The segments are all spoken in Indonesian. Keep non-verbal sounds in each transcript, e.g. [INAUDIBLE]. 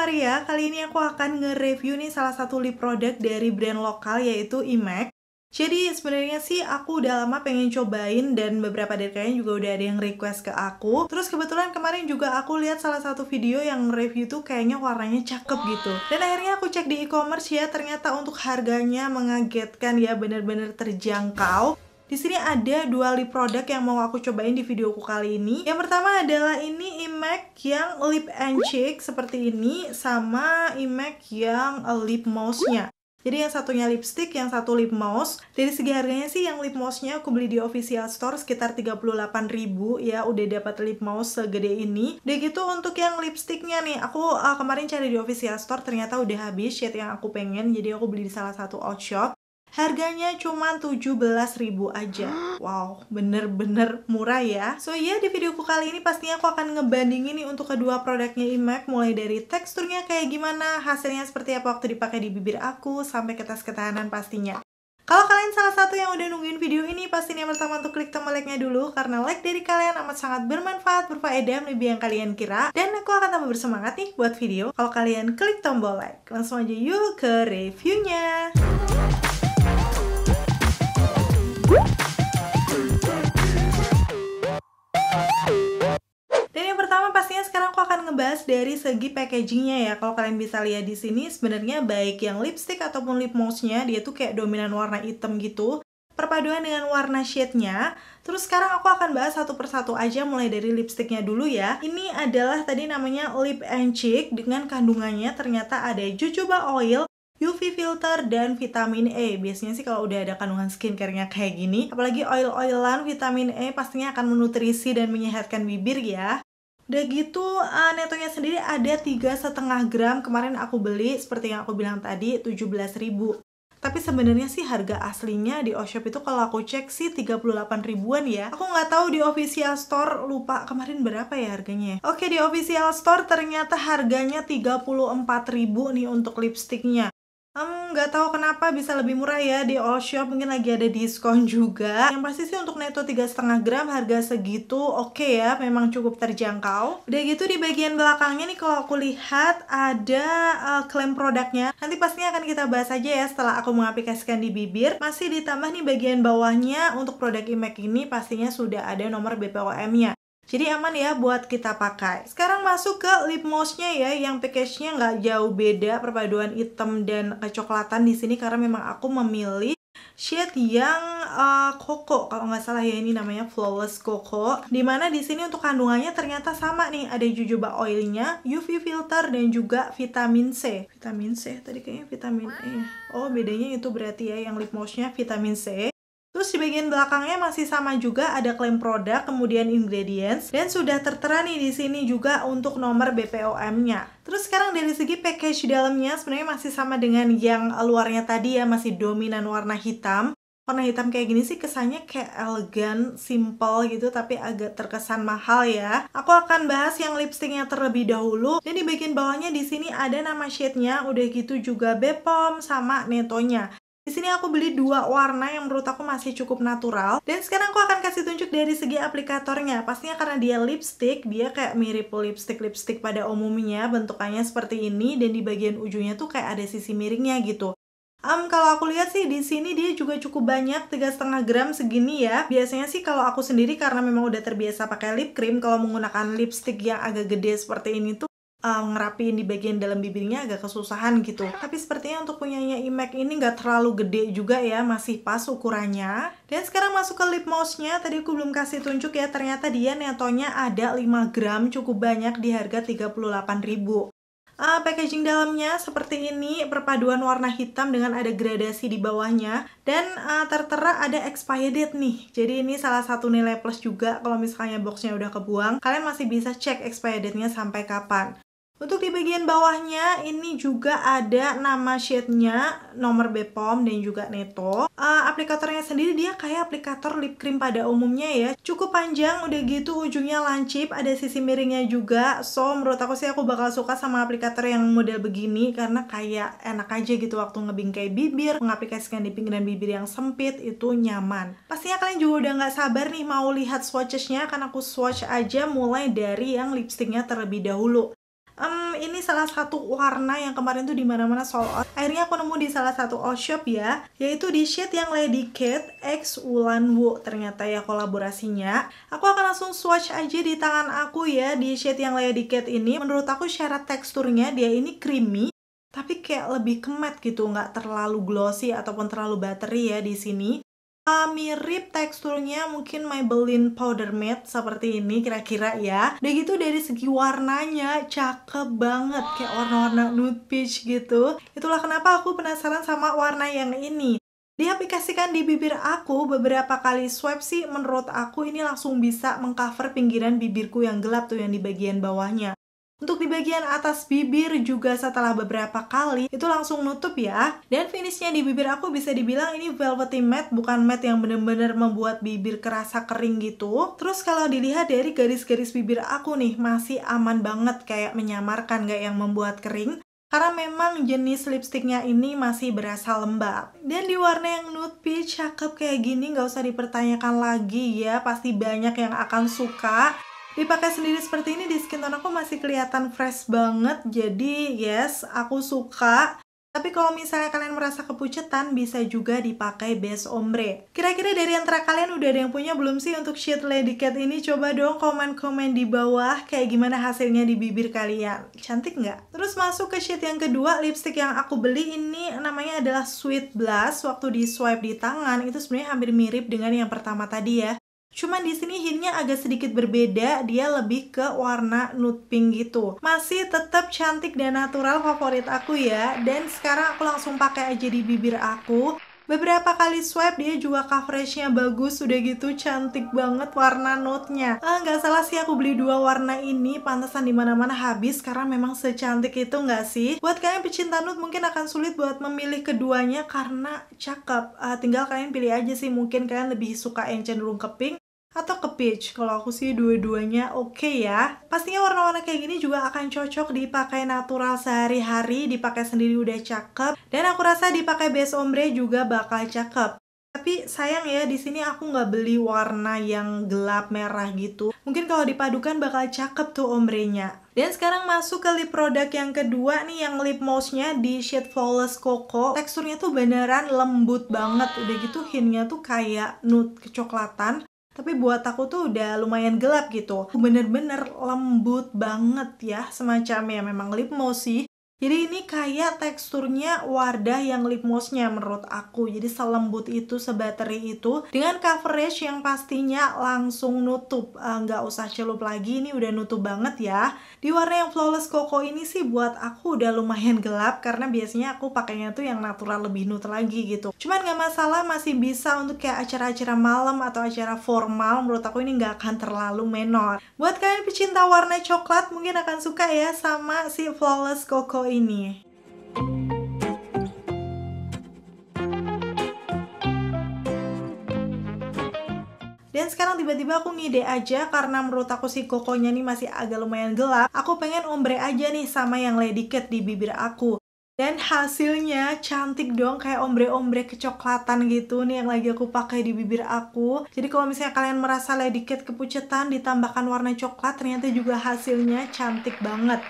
Maria, kali ini aku akan nge-review nih salah satu lip product dari brand lokal yaitu IMAC. Jadi sebenarnya sih aku udah lama pengen cobain dan beberapa dari kalian juga udah ada yang request ke aku. Terus kebetulan kemarin juga aku lihat salah satu video yang review tuh kayaknya warnanya cakep gitu. Dan akhirnya aku cek di e-commerce ya, ternyata untuk harganya mengagetkan ya, bener-bener terjangkau. Di sini ada dua lip product yang mau aku cobain di videoku kali ini. Yang pertama adalah ini Imac yang lip and cheek seperti ini sama Imac yang lip mouse-nya. Jadi yang satunya lipstick, yang satu lip mouse. Dari segi harganya sih yang lip mouse-nya aku beli di official store sekitar 38.000 ya udah dapat lip mouse segede ini. dan gitu untuk yang lipsticknya nih, aku uh, kemarin cari di official store ternyata udah habis shade yang aku pengen. Jadi aku beli di salah satu out Harganya cuma 17.000 aja. [GASPS] Wow, bener-bener murah ya. So ya yeah, di videoku kali ini pastinya aku akan ngebandingin nih untuk kedua produknya IMAC mulai dari teksturnya kayak gimana, hasilnya seperti apa waktu dipakai di bibir aku sampai ke tes ketahanan pastinya. Kalau kalian salah satu yang udah nungguin video ini, pastinya yang pertama untuk klik tombol like-nya dulu, karena like dari kalian amat sangat bermanfaat, berfaedah, lebih yang kalian kira, dan aku akan tambah bersemangat nih buat video kalau kalian klik tombol like. Langsung aja yuk ke reviewnya. pertama pastinya sekarang aku akan ngebahas dari segi packagingnya ya. Kalau kalian bisa lihat di sini sebenarnya baik yang lipstick ataupun lip mousse-nya dia tuh kayak dominan warna hitam gitu perpaduan dengan warna shade-nya. Terus sekarang aku akan bahas satu persatu aja mulai dari lipstiknya dulu ya. Ini adalah tadi namanya Lip and Cheek dengan kandungannya ternyata ada jojoba oil, UV filter, dan vitamin E. Biasanya sih kalau udah ada kandungan skincare-nya kayak gini, apalagi oil-oilan, vitamin E pastinya akan menutrisi dan menyehatkan bibir ya. Udah gitu uh, eh, netonya sendiri ada tiga setengah gram kemarin aku beli seperti yang aku bilang tadi tujuh belas ribu Tapi sebenarnya sih harga aslinya di Oshop itu kalau aku cek sih 38 ribuan ya. Aku nggak tahu di official store lupa kemarin berapa ya harganya. Oke di official store ternyata harganya 34 ribu nih untuk lipstiknya. Mmm, nggak tahu kenapa bisa lebih murah ya di All Shop, mungkin lagi ada diskon juga. Yang pasti sih untuk neto 3,5 gram harga segitu oke okay ya, memang cukup terjangkau. Udah gitu di bagian belakangnya nih kalau aku lihat ada uh, klaim produknya. Nanti pastinya akan kita bahas aja ya setelah aku mengaplikasikan di bibir. Masih ditambah nih bagian bawahnya untuk produk Imac ini pastinya sudah ada nomor BPOM-nya. Jadi aman ya buat kita pakai. Sekarang masuk ke lip mousse nya ya, yang package-nya nggak jauh beda perpaduan hitam dan kecoklatan di sini karena memang aku memilih shade yang uh, eh, koko kalau nggak salah ya ini namanya flawless koko dimana di sini untuk kandungannya ternyata sama nih ada jojoba oilnya UV filter dan juga vitamin C vitamin C tadi kayaknya vitamin E oh bedanya itu berarti ya yang lip mousse nya vitamin C Terus di bagian belakangnya masih sama juga ada klaim produk, kemudian ingredients dan sudah tertera nih di sini juga untuk nomor BPOM-nya. Terus sekarang dari segi package dalamnya sebenarnya masih sama dengan yang luarnya tadi ya, masih dominan warna hitam. Warna hitam kayak gini sih kesannya kayak elegan, simple gitu tapi agak terkesan mahal ya. Aku akan bahas yang lipstiknya terlebih dahulu. Dan di bagian bawahnya di sini ada nama shade-nya, udah gitu juga BPOM sama netonya. Di sini aku beli dua warna yang menurut aku masih cukup natural. Dan sekarang aku akan kasih tunjuk dari segi aplikatornya. Pastinya karena dia lipstick, dia kayak mirip lipstick-lipstick pada umumnya. Bentukannya seperti ini dan di bagian ujungnya tuh kayak ada sisi miringnya gitu. Um, kalau aku lihat sih di sini dia juga cukup banyak, 3,5 gram segini ya. Biasanya sih kalau aku sendiri karena memang udah terbiasa pakai lip cream, kalau menggunakan lipstick yang agak gede seperti ini tuh um, eh, ngerapiin di bagian dalam bibirnya agak kesusahan gitu. Tapi sepertinya untuk punyanya imac ini nggak terlalu gede juga ya, masih pas ukurannya. Dan sekarang masuk ke lip mouse-nya, tadi aku belum kasih tunjuk ya, ternyata dia netonya ada 5 gram, cukup banyak di harga 38.000. Uh, eh, packaging dalamnya seperti ini, perpaduan warna hitam dengan ada gradasi di bawahnya. Dan uh, tertera ada expired date nih. Jadi ini salah satu nilai plus juga kalau misalnya boxnya udah kebuang. Kalian masih bisa cek expired date-nya sampai kapan. Untuk di bagian bawahnya ini juga ada nama shade-nya, nomor BPOM dan juga Neto. Uh, aplikatornya sendiri dia kayak aplikator lip cream pada umumnya ya. Cukup panjang, udah gitu ujungnya lancip, ada sisi miringnya juga. So, menurut aku sih aku bakal suka sama aplikator yang model begini karena kayak enak aja gitu waktu ngebingkai bibir, mengaplikasikan di pinggiran bibir yang sempit itu nyaman. Pastinya kalian juga udah nggak sabar nih mau lihat swatches-nya, karena aku swatch aja mulai dari yang lipstiknya terlebih dahulu um, ini salah satu warna yang kemarin tuh dimana-mana sold out akhirnya aku nemu di salah satu all shop ya yaitu di shade yang Lady Kate X Wulan Wu ternyata ya kolaborasinya aku akan langsung swatch aja di tangan aku ya di shade yang Lady Kate ini menurut aku syarat teksturnya dia ini creamy tapi kayak lebih kemet gitu, nggak terlalu glossy ataupun terlalu buttery ya di sini mirip teksturnya mungkin Maybelline Powder Matte seperti ini kira-kira ya udah gitu dari segi warnanya cakep banget kayak warna-warna nude peach gitu itulah kenapa aku penasaran sama warna yang ini diaplikasikan di bibir aku beberapa kali swipe sih menurut aku ini langsung bisa mengcover pinggiran bibirku yang gelap tuh yang di bagian bawahnya untuk di bagian atas bibir juga setelah beberapa kali itu langsung nutup ya. Dan finishnya di bibir aku bisa dibilang ini velvety matte bukan matte yang bener-bener membuat bibir kerasa kering gitu. Terus kalau dilihat dari garis-garis bibir aku nih masih aman banget kayak menyamarkan gak yang membuat kering karena memang jenis lipsticknya ini masih berasa lembab. Dan di warna yang nude peach, cakep kayak gini, gak usah dipertanyakan lagi ya, pasti banyak yang akan suka. Dipakai sendiri seperti ini di skin tone aku masih kelihatan fresh banget. Jadi yes, aku suka. Tapi kalau misalnya kalian merasa kepucetan, bisa juga dipakai base ombre. Kira-kira dari antara kalian udah ada yang punya belum sih untuk sheet Lady Cat ini? Coba dong komen-komen di bawah kayak gimana hasilnya di bibir kalian. Cantik nggak? Terus masuk ke sheet yang kedua, lipstick yang aku beli ini namanya adalah Sweet blast. Waktu di swipe di tangan, itu sebenarnya hampir mirip dengan yang pertama tadi ya. Cuman di sini hintnya agak sedikit berbeda, dia lebih ke warna nude pink gitu. Masih tetap cantik dan natural favorit aku ya. Dan sekarang aku langsung pakai aja di bibir aku. Beberapa kali swipe dia juga coveragenya bagus, sudah gitu cantik banget warna nude nya eh, Nggak salah sih aku beli dua warna ini, pantasan dimana-mana habis karena memang secantik itu nggak sih? Buat kalian pecinta nude mungkin akan sulit buat memilih keduanya karena cakep. Eh, tinggal kalian pilih aja sih, mungkin kalian lebih suka yang cenderung ke pink atau ke peach. Kalau aku sih dua-duanya oke okay ya. Pastinya warna-warna kayak gini juga akan cocok dipakai natural sehari-hari, dipakai sendiri udah cakep. Dan aku rasa dipakai base ombre juga bakal cakep. Tapi sayang ya, di sini aku nggak beli warna yang gelap merah gitu. Mungkin kalau dipadukan bakal cakep tuh ombrenya. Dan sekarang masuk ke lip product yang kedua nih, yang lip mousse nya di shade Flawless Coco. Teksturnya tuh beneran lembut banget, udah gitu nya tuh kayak nude kecoklatan tapi buat aku tuh udah lumayan gelap gitu bener-bener lembut banget ya semacam ya memang lip mouse sih jadi ini kayak teksturnya Wardah yang lip mousse-nya menurut aku. Jadi selembut itu, sebateri itu. Dengan coverage yang pastinya langsung nutup. Eh, nggak uh, usah celup lagi, ini udah nutup banget ya. Di warna yang Flawless Coco ini sih buat aku udah lumayan gelap. Karena biasanya aku pakainya tuh yang natural lebih nude lagi gitu. Cuman nggak masalah, masih bisa untuk kayak acara-acara malam atau acara formal. Menurut aku ini nggak akan terlalu menor. Buat kalian pecinta warna coklat, mungkin akan suka ya sama si Flawless Coco ini. Dan sekarang tiba-tiba aku ngide aja karena menurut aku si kokonya nih masih agak lumayan gelap. Aku pengen ombre aja nih sama yang lady cat di bibir aku. Dan hasilnya cantik dong kayak ombre-ombre kecoklatan gitu nih yang lagi aku pakai di bibir aku. Jadi kalau misalnya kalian merasa lady cat kepucetan ditambahkan warna coklat ternyata juga hasilnya cantik banget.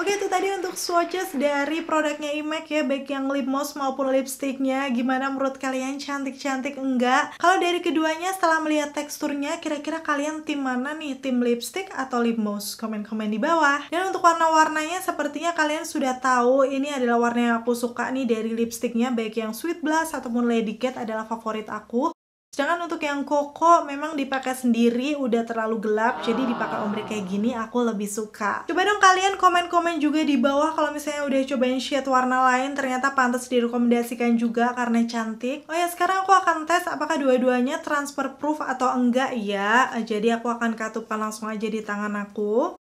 Oke itu tadi untuk swatches dari produknya IMAC ya Baik yang lip gloss maupun lipsticknya Gimana menurut kalian cantik-cantik enggak? Kalau dari keduanya setelah melihat teksturnya Kira-kira kalian tim mana nih? Tim lipstick atau lip gloss? Komen-komen di bawah Dan untuk warna-warnanya sepertinya kalian sudah tahu Ini adalah warna yang aku suka nih dari lipsticknya Baik yang Sweet Blush ataupun Lady Cat adalah favorit aku Sedangkan untuk yang koko memang dipakai sendiri udah terlalu gelap jadi dipakai ombre kayak gini aku lebih suka. Coba dong kalian komen-komen juga di bawah kalau misalnya udah cobain shade warna lain ternyata pantas direkomendasikan juga karena cantik. Oh ya sekarang aku akan tes apakah dua-duanya transfer proof atau enggak ya. Jadi aku akan katupan langsung aja di tangan aku.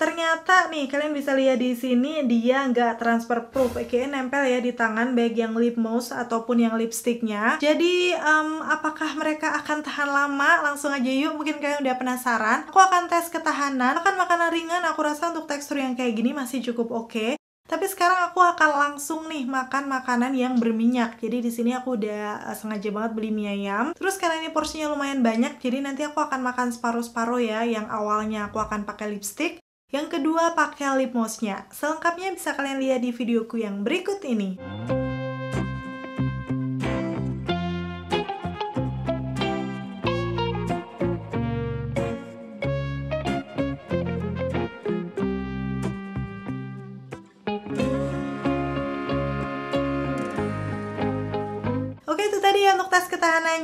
Ternyata nih kalian bisa lihat di sini dia nggak transfer proof, oke nempel ya di tangan baik yang lip mousse ataupun yang lipsticknya. Jadi um, apakah mereka akan tahan lama? Langsung aja yuk, mungkin kalian udah penasaran. Aku akan tes ketahanan. Makan makanan ringan, aku rasa untuk tekstur yang kayak gini masih cukup oke. Okay. Tapi sekarang aku akan langsung nih makan makanan yang berminyak. Jadi di sini aku udah eh, sengaja banget beli mie ayam. Terus karena ini porsinya lumayan banyak, jadi nanti aku akan makan separuh-separuh ya. Yang awalnya aku akan pakai lipstick, yang kedua, pakai lip mousse nya Selengkapnya bisa kalian lihat di videoku yang berikut ini.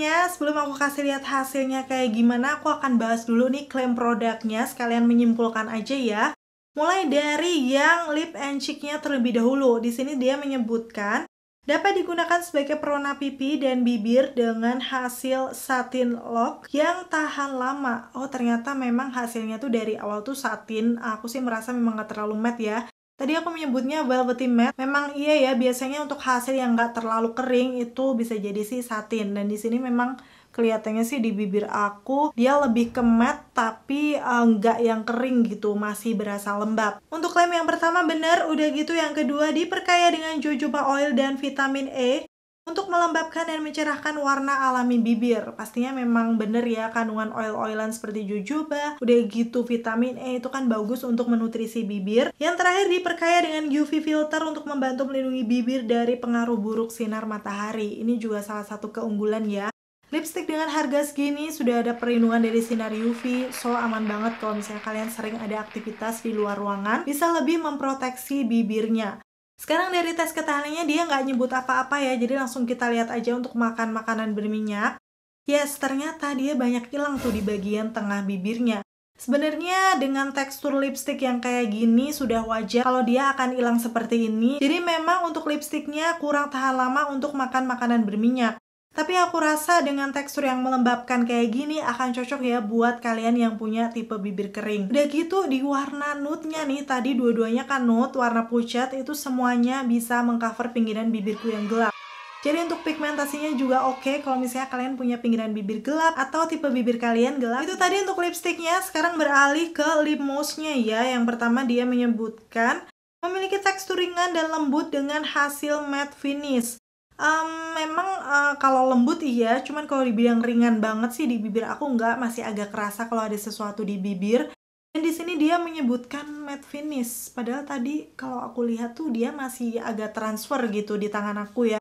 sebelumnya, sebelum aku kasih lihat hasilnya kayak gimana, aku akan bahas dulu nih klaim produknya, sekalian menyimpulkan aja ya. Mulai dari yang lip and cheeknya terlebih dahulu. Di sini dia menyebutkan dapat digunakan sebagai perona pipi dan bibir dengan hasil satin lock yang tahan lama. Oh ternyata memang hasilnya tuh dari awal tuh satin. Aku sih merasa memang gak terlalu matte ya. Tadi aku menyebutnya velvety matte. Memang iya ya, biasanya untuk hasil yang nggak terlalu kering itu bisa jadi sih satin. Dan di sini memang kelihatannya sih di bibir aku dia lebih ke matte tapi eh, nggak uh, yang kering gitu, masih berasa lembab. Untuk lem yang pertama bener, udah gitu yang kedua diperkaya dengan jojoba oil dan vitamin E. Untuk melembabkan dan mencerahkan warna alami bibir, pastinya memang bener ya kandungan oil-oilan seperti jojoba, udah gitu vitamin E itu kan bagus untuk menutrisi bibir. Yang terakhir diperkaya dengan UV filter untuk membantu melindungi bibir dari pengaruh buruk sinar matahari. Ini juga salah satu keunggulan ya. Lipstick dengan harga segini sudah ada perlindungan dari sinar UV, so aman banget kalau misalnya kalian sering ada aktivitas di luar ruangan, bisa lebih memproteksi bibirnya. Sekarang dari tes ketahanannya dia nggak nyebut apa-apa ya, jadi langsung kita lihat aja untuk makan makanan berminyak. Yes, ternyata dia banyak hilang tuh di bagian tengah bibirnya. Sebenarnya dengan tekstur lipstick yang kayak gini sudah wajar kalau dia akan hilang seperti ini. Jadi memang untuk lipsticknya kurang tahan lama untuk makan makanan berminyak. Tapi aku rasa dengan tekstur yang melembabkan kayak gini akan cocok ya buat kalian yang punya tipe bibir kering. Udah gitu di warna nude-nya nih, tadi dua-duanya kan nude, warna pucat itu semuanya bisa mengcover pinggiran bibirku yang gelap. Jadi untuk pigmentasinya juga oke okay, kalau misalnya kalian punya pinggiran bibir gelap atau tipe bibir kalian gelap. Itu tadi untuk lipstiknya, sekarang beralih ke lip mousse-nya ya. Yang pertama dia menyebutkan memiliki tekstur ringan dan lembut dengan hasil matte finish. Um, memang uh, kalau lembut iya, cuman kalau dibilang ringan banget sih di bibir aku nggak, masih agak kerasa kalau ada sesuatu di bibir. Dan di sini dia menyebutkan matte finish, padahal tadi kalau aku lihat tuh dia masih agak transfer gitu di tangan aku ya.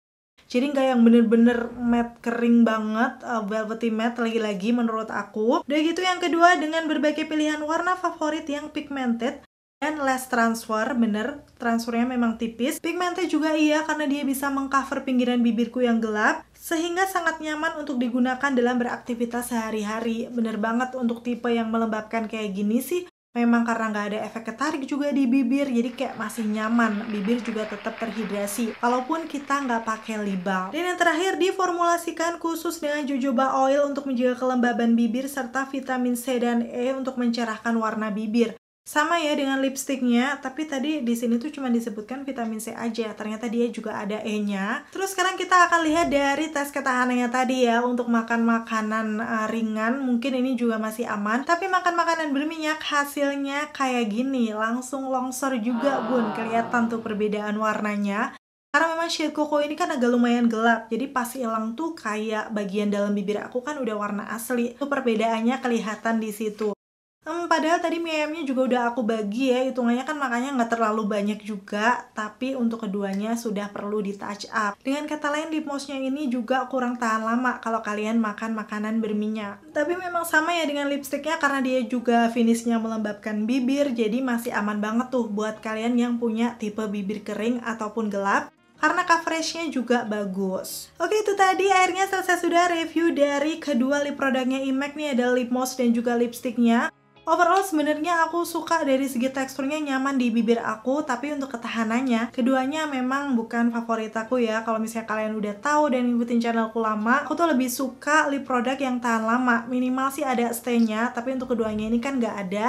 Jadi nggak yang bener-bener matte kering banget, uh, velvety matte lagi-lagi menurut aku. Udah gitu yang kedua dengan berbagai pilihan warna favorit yang pigmented, dan less transfer, bener transfernya memang tipis. Pigmentnya juga iya karena dia bisa mengcover pinggiran bibirku yang gelap sehingga sangat nyaman untuk digunakan dalam beraktivitas sehari-hari. Bener banget untuk tipe yang melembabkan kayak gini sih. Memang karena nggak ada efek ketarik juga di bibir, jadi kayak masih nyaman. Bibir juga tetap terhidrasi, walaupun kita nggak pakai lip balm. Dan yang terakhir, diformulasikan khusus dengan jojoba oil untuk menjaga kelembaban bibir serta vitamin C dan E untuk mencerahkan warna bibir sama ya dengan lipstiknya tapi tadi di sini tuh cuma disebutkan vitamin C aja ternyata dia juga ada E-nya terus sekarang kita akan lihat dari tes ketahanannya tadi ya untuk makan makanan uh, ringan mungkin ini juga masih aman tapi makan makanan berminyak hasilnya kayak gini langsung longsor juga bun kelihatan tuh perbedaan warnanya karena memang shade coco ini kan agak lumayan gelap, jadi pas hilang tuh kayak bagian dalam bibir aku kan udah warna asli. Itu perbedaannya kelihatan di situ. Hmm, padahal tadi mie ayamnya juga udah aku bagi ya, hitungannya kan makanya nggak terlalu banyak juga, tapi untuk keduanya sudah perlu di touch up. Dengan kata lain, mousse-nya ini juga kurang tahan lama kalau kalian makan makanan berminyak. Tapi memang sama ya dengan lipsticknya karena dia juga finishnya melembabkan bibir, jadi masih aman banget tuh buat kalian yang punya tipe bibir kering ataupun gelap karena coveragenya juga bagus. Oke itu tadi akhirnya selesai sudah review dari kedua lip produknya Imac nih ada lip mousse dan juga lipstiknya. Overall sebenarnya aku suka dari segi teksturnya nyaman di bibir aku tapi untuk ketahanannya keduanya memang bukan favorit aku ya kalau misalnya kalian udah tahu dan ngikutin channelku lama aku tuh lebih suka lip product yang tahan lama minimal sih ada stainnya tapi untuk keduanya ini kan nggak ada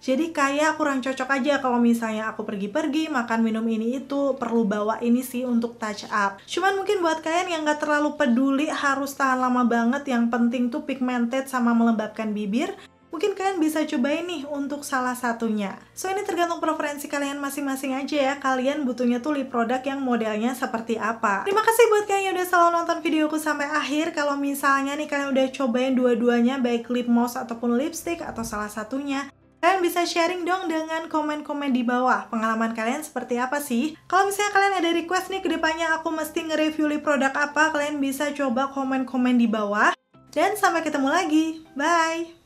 jadi kayak kurang cocok aja kalau misalnya aku pergi-pergi, makan minum ini itu, perlu bawa ini sih untuk touch up. Cuman mungkin buat kalian yang gak terlalu peduli harus tahan lama banget, yang penting tuh pigmented sama melembabkan bibir, Mungkin kalian bisa cobain nih untuk salah satunya. So ini tergantung preferensi kalian masing-masing aja ya. Kalian butuhnya tuh lip product yang modelnya seperti apa. Terima kasih buat kalian yang udah selalu nonton videoku sampai akhir. Kalau misalnya nih kalian udah cobain dua-duanya baik lip gloss ataupun lipstick atau salah satunya, Kalian bisa sharing dong dengan komen-komen di bawah pengalaman kalian seperti apa sih. Kalau misalnya kalian ada request nih kedepannya aku mesti nge-review lip produk apa, kalian bisa coba komen-komen di bawah. Dan sampai ketemu lagi. Bye!